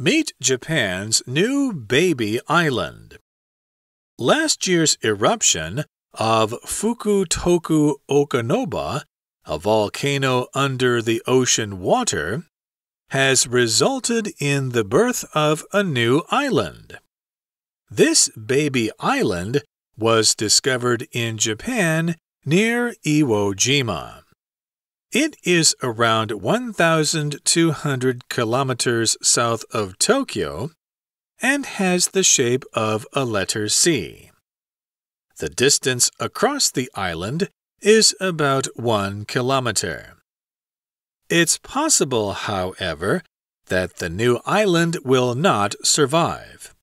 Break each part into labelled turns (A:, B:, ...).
A: Meet Japan's new baby island. Last year's eruption of Fukutoku Okanoba, a volcano under the ocean water, has resulted in the birth of a new island. This baby island was discovered in Japan near Iwo Jima. It is around 1,200 kilometers south of Tokyo and has the shape of a letter C. The distance across the island is about 1 kilometer. It's possible, however, that the new island will not survive.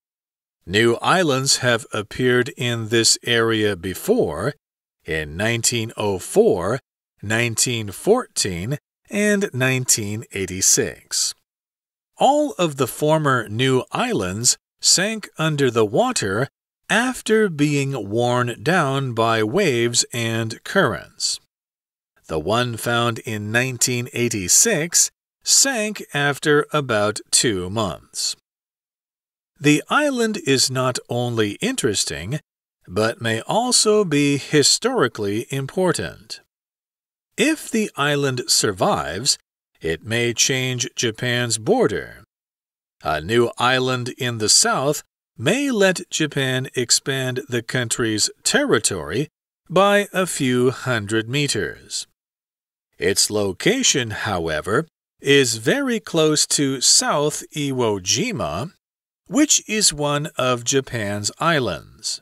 A: New islands have appeared in this area before. In 1904, 1914, and 1986. All of the former new islands sank under the water after being worn down by waves and currents. The one found in 1986 sank after about two months. The island is not only interesting, but may also be historically important. If the island survives, it may change Japan's border. A new island in the south may let Japan expand the country's territory by a few hundred meters. Its location, however, is very close to South Iwo Jima, which is one of Japan's islands.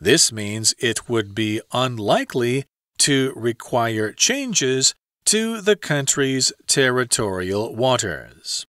A: This means it would be unlikely to require changes to the country's territorial waters.